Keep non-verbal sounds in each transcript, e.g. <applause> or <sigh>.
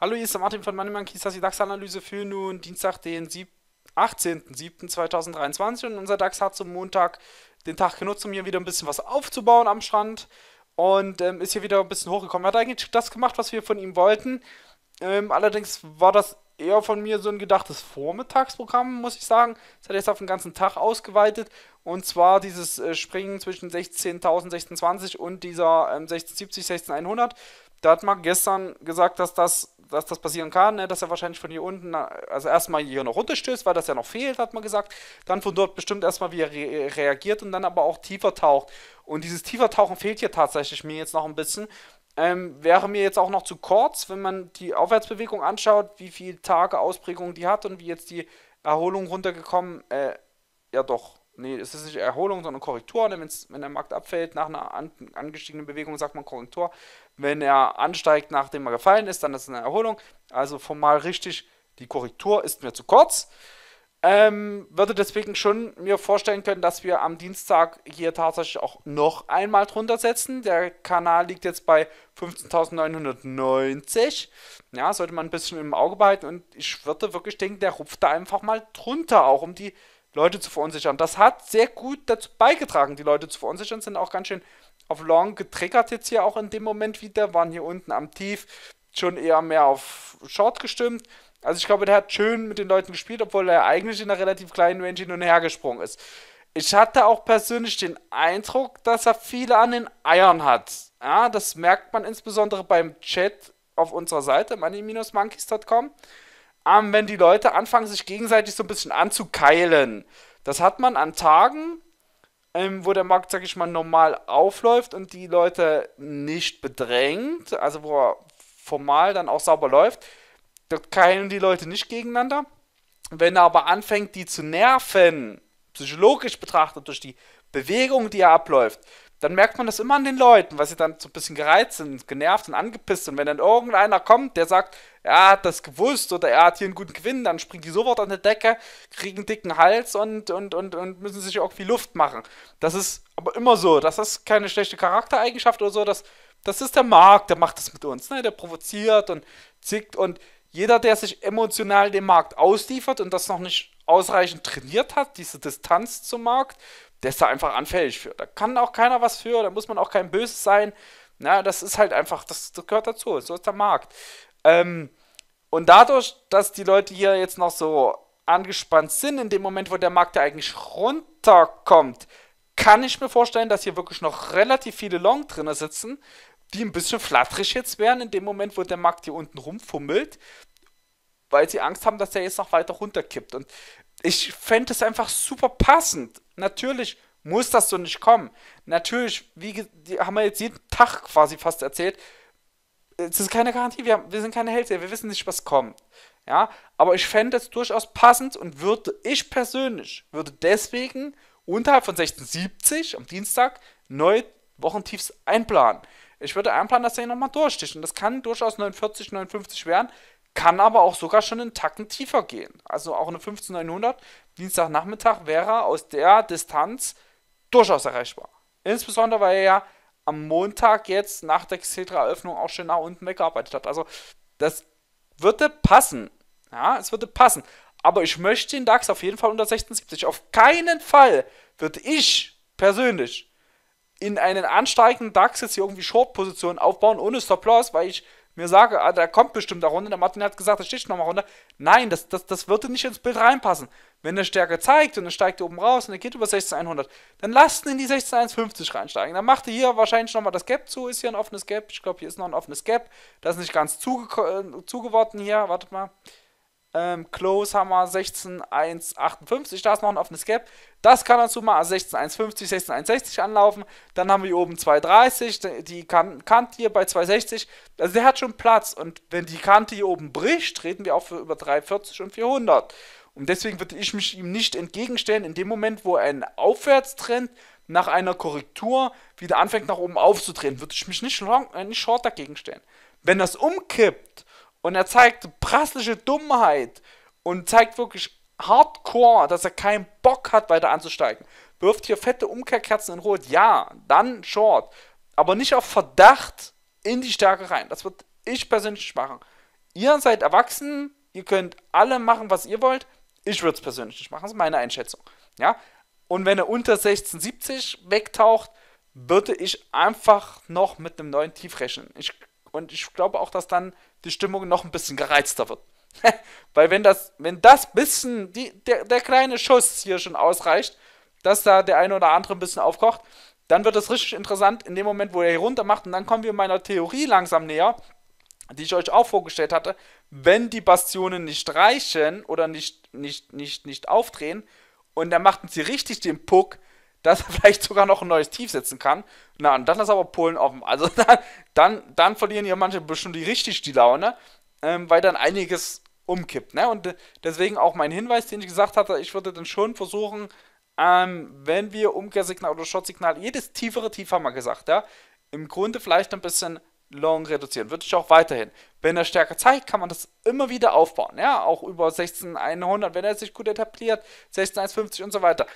Hallo, hier ist der Martin von Money das ist die DAX-Analyse für nun Dienstag, den 18.07.2023 und unser DAX hat zum Montag den Tag genutzt, um hier wieder ein bisschen was aufzubauen am Strand und ähm, ist hier wieder ein bisschen hochgekommen. Er Hat eigentlich das gemacht, was wir von ihm wollten. Ähm, allerdings war das eher von mir so ein gedachtes Vormittagsprogramm, muss ich sagen. Das hat jetzt auf den ganzen Tag ausgeweitet. Und zwar dieses äh, Springen zwischen 16.000, 16.20 und dieser ähm, 1670, 16100. Da hat Marc gestern gesagt, dass das, dass das passieren kann, ne? dass er wahrscheinlich von hier unten, also erstmal hier noch runterstößt, weil das ja noch fehlt, hat man gesagt. Dann von dort bestimmt erstmal wieder re äh, reagiert und dann aber auch tiefer taucht. Und dieses tiefer Tauchen fehlt hier tatsächlich mir jetzt noch ein bisschen. Ähm, wäre mir jetzt auch noch zu kurz, wenn man die Aufwärtsbewegung anschaut, wie viele Tage Ausprägung die hat und wie jetzt die Erholung runtergekommen, äh, ja doch, nee, es ist nicht Erholung, sondern Korrektur. Denn wenn der Markt abfällt nach einer an, angestiegenen Bewegung, sagt man Korrektur. Wenn er ansteigt, nachdem er gefallen ist, dann ist es eine Erholung. Also formal richtig, die Korrektur ist mir zu kurz. Ähm, würde deswegen schon mir vorstellen können, dass wir am Dienstag hier tatsächlich auch noch einmal drunter setzen. Der Kanal liegt jetzt bei 15.990. Ja, sollte man ein bisschen im Auge behalten. Und ich würde wirklich denken, der rupft da einfach mal drunter, auch um die Leute zu verunsichern. Das hat sehr gut dazu beigetragen, die Leute zu verunsichern, sind auch ganz schön auf Long getriggert jetzt hier auch in dem Moment wieder, waren hier unten am Tief schon eher mehr auf Short gestimmt. Also ich glaube, der hat schön mit den Leuten gespielt, obwohl er eigentlich in einer relativ kleinen Range hin und her gesprungen ist. Ich hatte auch persönlich den Eindruck, dass er viele an den Eiern hat. Ja, das merkt man insbesondere beim Chat auf unserer Seite, money-monkeys.com. Ähm, wenn die Leute anfangen, sich gegenseitig so ein bisschen anzukeilen. Das hat man an Tagen, ähm, wo der Markt, sag ich mal, normal aufläuft und die Leute nicht bedrängt, also wo er formal dann auch sauber läuft da keilen die Leute nicht gegeneinander. Wenn er aber anfängt, die zu nerven, psychologisch betrachtet durch die Bewegung, die er abläuft, dann merkt man das immer an den Leuten, weil sie dann so ein bisschen gereizt sind, genervt und angepisst. Und wenn dann irgendeiner kommt, der sagt, er hat das gewusst oder er hat hier einen guten Gewinn, dann springen die sofort an die Decke, kriegen einen dicken Hals und, und, und, und müssen sich irgendwie Luft machen. Das ist aber immer so. Das ist keine schlechte Charaktereigenschaft oder so. Das, das ist der Markt, der macht das mit uns. Ne? Der provoziert und zickt und jeder, der sich emotional dem Markt ausliefert und das noch nicht ausreichend trainiert hat, diese Distanz zum Markt, der ist da einfach anfällig für. Da kann auch keiner was für, da muss man auch kein Böses sein. Na, das ist halt einfach, das, das gehört dazu, so ist der Markt. Ähm, und dadurch, dass die Leute hier jetzt noch so angespannt sind, in dem Moment, wo der Markt ja eigentlich runterkommt, kann ich mir vorstellen, dass hier wirklich noch relativ viele Long drin sitzen, die ein bisschen flatterig jetzt wären in dem Moment, wo der Markt hier unten rumfummelt, weil sie Angst haben, dass er jetzt noch weiter runterkippt. Und ich fände es einfach super passend. Natürlich muss das so nicht kommen. Natürlich, wie die haben wir jetzt jeden Tag quasi fast erzählt, es ist keine Garantie, wir, haben, wir sind keine Hellseher, wir wissen nicht, was kommt. Ja, aber ich fände es durchaus passend und würde, ich persönlich, würde deswegen unterhalb von 1670 am Dienstag neue Wochentiefs einplanen. Ich würde einplanen, dass er hier nochmal durchsticht. Und das kann durchaus 49, 59 werden, kann aber auch sogar schon einen Tacken tiefer gehen. Also auch eine 15900 Dienstagnachmittag wäre aus der Distanz durchaus erreichbar. Insbesondere, weil er ja am Montag jetzt nach der Xetra-Eröffnung auch schön nach unten weggearbeitet hat. Also das würde passen. Ja, es würde passen. Aber ich möchte den DAX auf jeden Fall unter 76. Auf keinen Fall würde ich persönlich in einen ansteigenden DAX jetzt hier irgendwie Short-Positionen aufbauen ohne Stop-Loss, weil ich mir sage, ah, da kommt bestimmt da runter. Der Martin hat gesagt, da steht schon nochmal runter. Nein, das, das, das würde nicht ins Bild reinpassen. Wenn der Stärke zeigt und er steigt oben raus und er geht über 16100, dann lasst ihn in die 16150 reinsteigen. Dann macht er hier wahrscheinlich nochmal das Gap zu. Ist hier ein offenes Gap? Ich glaube, hier ist noch ein offenes Gap. Das ist nicht ganz zuge äh, zugeworfen hier. Wartet mal. Ähm, Close haben wir 16,158. Da ist noch ein offenes Gap. Das kann dazu mal 16,150, 16,160 anlaufen. Dann haben wir hier oben 2,30. Die kan Kante hier bei 2,60. Also der hat schon Platz. Und wenn die Kante hier oben bricht, reden wir auch für über 3,40 und 400. Und deswegen würde ich mich ihm nicht entgegenstellen, in dem Moment, wo ein Aufwärtstrend nach einer Korrektur wieder anfängt, nach oben aufzudrehen, würde ich mich nicht, long, äh, nicht short dagegen stellen. Wenn das umkippt und er zeigt prassliche Dummheit und zeigt wirklich hardcore, dass er keinen Bock hat, weiter anzusteigen. Wirft hier fette Umkehrkerzen in Rot, ja, dann Short. Aber nicht auf Verdacht in die Stärke rein. Das wird ich persönlich nicht machen. Ihr seid erwachsen, ihr könnt alle machen, was ihr wollt. Ich würde es persönlich nicht machen, das ist meine Einschätzung. Ja? Und wenn er unter 16,70 wegtaucht, würde ich einfach noch mit einem neuen Tief rechnen. Ich und ich glaube auch, dass dann die Stimmung noch ein bisschen gereizter wird. <laughs> Weil wenn das, wenn das bisschen, die, der, der kleine Schuss hier schon ausreicht, dass da der eine oder andere ein bisschen aufkocht, dann wird es richtig interessant in dem Moment, wo er hier runter macht. Und dann kommen wir meiner Theorie langsam näher, die ich euch auch vorgestellt hatte. Wenn die Bastionen nicht reichen oder nicht, nicht, nicht, nicht aufdrehen und dann machten sie richtig den Puck, dass er <laughs> vielleicht sogar noch ein neues Tief setzen kann. Na, und dann ist aber Polen offen. Also <laughs> dann, dann, dann verlieren ja manche bestimmt die richtig die Laune, ähm, weil dann einiges umkippt. Ne? Und äh, deswegen auch mein Hinweis, den ich gesagt hatte, ich würde dann schon versuchen, ähm, wenn wir Umkehrsignal oder Shortsignal, jedes tiefere Tief haben wir gesagt, ja, im Grunde vielleicht ein bisschen Long reduzieren. Würde ich auch weiterhin. Wenn er stärker zeigt, kann man das immer wieder aufbauen. Ja, auch über 16,100, wenn er sich gut etabliert, 16,150 und so weiter.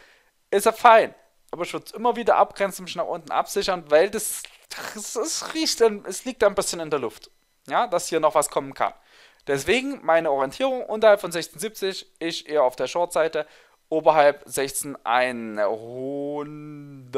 Ist er fein. Aber ich würde es immer wieder abgrenzen, mich nach unten absichern, weil das, das, das riecht, es liegt ein bisschen in der Luft. Ja, dass hier noch was kommen kann. Deswegen meine Orientierung unterhalb von 1670, ich eher auf der Short-Seite, oberhalb 16100,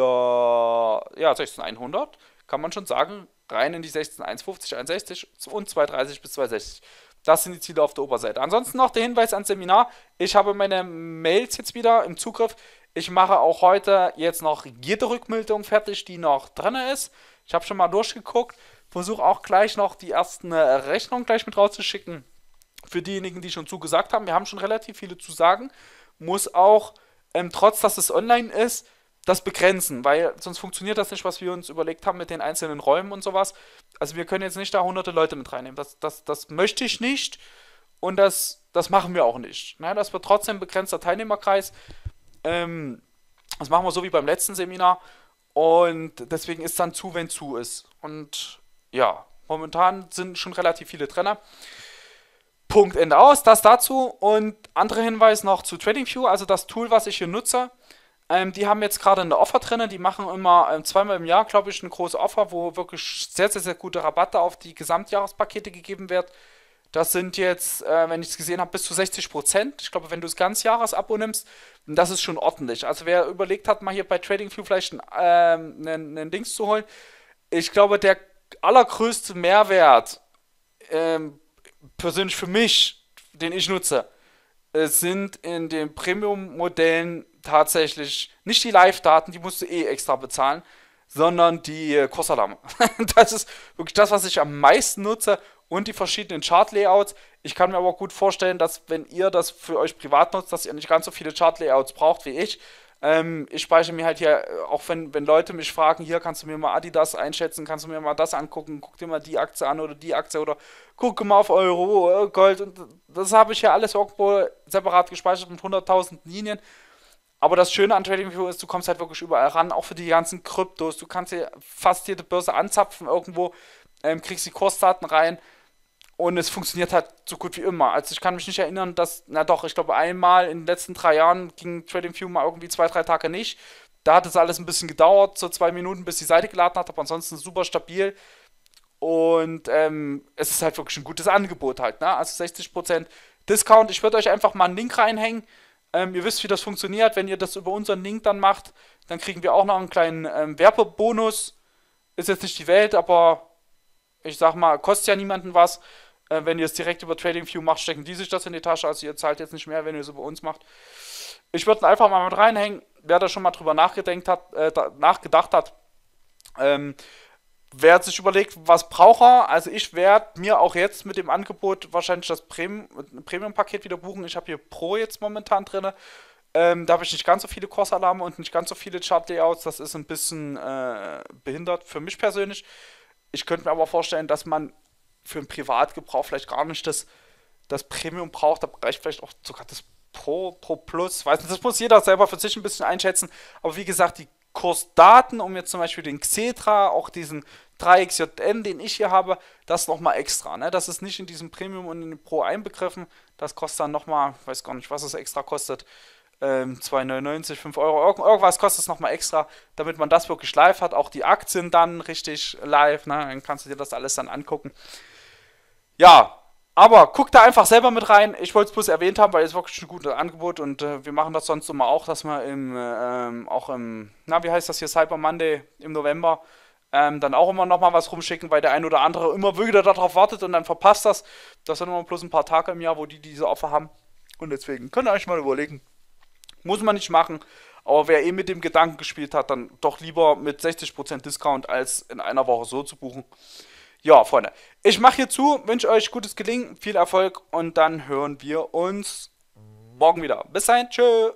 ja 16100, kann man schon sagen, rein in die 16150, 160 und 230 bis 260. Das sind die Ziele auf der Oberseite. Ansonsten noch der Hinweis ans Seminar. Ich habe meine Mails jetzt wieder im Zugriff. Ich mache auch heute jetzt noch jede Rückmeldung fertig, die noch drin ist. Ich habe schon mal durchgeguckt. Versuche auch gleich noch die ersten äh, Rechnungen gleich mit rauszuschicken. Für diejenigen, die schon zugesagt haben. Wir haben schon relativ viele zu sagen. Muss auch, ähm, trotz dass es online ist, das begrenzen, weil sonst funktioniert das nicht, was wir uns überlegt haben mit den einzelnen Räumen und sowas. Also wir können jetzt nicht da hunderte Leute mit reinnehmen. Das, das, das möchte ich nicht und das, das machen wir auch nicht. Na, ne? das wird trotzdem begrenzter Teilnehmerkreis. Ähm, das machen wir so wie beim letzten Seminar. Und deswegen ist dann zu, wenn zu ist. Und ja, momentan sind schon relativ viele Trainer. Punkt Ende aus. Das dazu. Und andere Hinweis noch zu TradingView, also das Tool, was ich hier nutze. Ähm, die haben jetzt gerade eine Offer drin. Die machen immer ähm, zweimal im Jahr, glaube ich, eine große Offer, wo wirklich sehr, sehr, sehr gute Rabatte auf die Gesamtjahrespakete gegeben werden. Das sind jetzt, äh, wenn ich es gesehen habe, bis zu 60 Prozent. Ich glaube, wenn du das ganze Jahresabo nimmst, das ist schon ordentlich. Also wer überlegt hat, mal hier bei TradingView vielleicht einen ähm, Dings zu holen, ich glaube, der allergrößte Mehrwert, ähm, persönlich für mich, den ich nutze, äh, sind in den Premium-Modellen tatsächlich nicht die Live-Daten, die musst du eh extra bezahlen, sondern die äh, Kursalarme. <laughs> das ist wirklich das, was ich am meisten nutze und die verschiedenen Chart-Layouts. Ich kann mir aber gut vorstellen, dass wenn ihr das für euch privat nutzt, dass ihr nicht ganz so viele Chart-Layouts braucht wie ich. Ähm, ich speichere mir halt hier, äh, auch wenn, wenn Leute mich fragen, hier kannst du mir mal Adidas einschätzen, kannst du mir mal das angucken, guck dir mal die Aktie an oder die Aktie oder gucke mal auf Euro, äh, Gold und das habe ich hier alles irgendwo separat gespeichert mit 100.000 Linien. Aber das Schöne an TradingView ist, du kommst halt wirklich überall ran, auch für die ganzen Kryptos. Du kannst dir fast jede Börse anzapfen irgendwo, ähm, kriegst die Kursdaten rein und es funktioniert halt so gut wie immer. Also ich kann mich nicht erinnern, dass, na doch, ich glaube einmal in den letzten drei Jahren ging Trading View mal irgendwie zwei, drei Tage nicht. Da hat es alles ein bisschen gedauert, so zwei Minuten, bis die Seite geladen hat, aber ansonsten super stabil. Und ähm, es ist halt wirklich ein gutes Angebot halt, ne? Also 60% Discount. Ich würde euch einfach mal einen Link reinhängen. Ähm, ihr wisst, wie das funktioniert. Wenn ihr das über unseren Link dann macht, dann kriegen wir auch noch einen kleinen ähm, Werbebonus. Ist jetzt nicht die Welt, aber ich sag mal, kostet ja niemanden was. Äh, wenn ihr es direkt über TradingView macht, stecken die sich das in die Tasche. Also ihr zahlt jetzt nicht mehr, wenn ihr es über uns macht. Ich würde einfach mal mit reinhängen, wer da schon mal drüber nachgedenkt hat, äh, nachgedacht hat. Ähm, wer hat sich überlegt, was braucht er? Also ich werde mir auch jetzt mit dem Angebot wahrscheinlich das Premium-Paket wieder buchen. Ich habe hier Pro jetzt momentan drin. Ähm, da habe ich nicht ganz so viele Kursalarme und nicht ganz so viele Chart-Layouts. Das ist ein bisschen äh, behindert für mich persönlich. Ich könnte mir aber vorstellen, dass man für den Privatgebrauch vielleicht gar nicht das, das Premium braucht, da reicht vielleicht auch sogar das Pro, Pro Plus. Weiß nicht, das muss jeder selber für sich ein bisschen einschätzen. Aber wie gesagt, die Kursdaten, um jetzt zum Beispiel den Xetra, auch diesen 3 xjn den ich hier habe, das nochmal extra. Ne? Das ist nicht in diesem Premium und in den Pro einbegriffen. Das kostet dann nochmal, weiß gar nicht, was es extra kostet. Ähm, 2,99, 5 Euro, irgendwas kostet es nochmal extra, damit man das wirklich live hat. Auch die Aktien dann richtig live, ne? dann kannst du dir das alles dann angucken. Ja, aber guck da einfach selber mit rein. Ich wollte es bloß erwähnt haben, weil es wirklich ein gutes Angebot und äh, wir machen das sonst immer auch, dass wir im, äh, ähm, auch im, na, wie heißt das hier, Cyber Monday im November, ähm, dann auch immer nochmal was rumschicken, weil der ein oder andere immer wieder darauf wartet und dann verpasst das. Das sind immer bloß ein paar Tage im Jahr, wo die diese Offer haben. Und deswegen könnt ihr euch mal überlegen, muss man nicht machen. Aber wer eh mit dem Gedanken gespielt hat, dann doch lieber mit 60% Discount als in einer Woche so zu buchen. Ja, Freunde, ich mache hier zu, wünsche euch gutes Gelingen, viel Erfolg und dann hören wir uns morgen wieder. Bis dahin, tschö.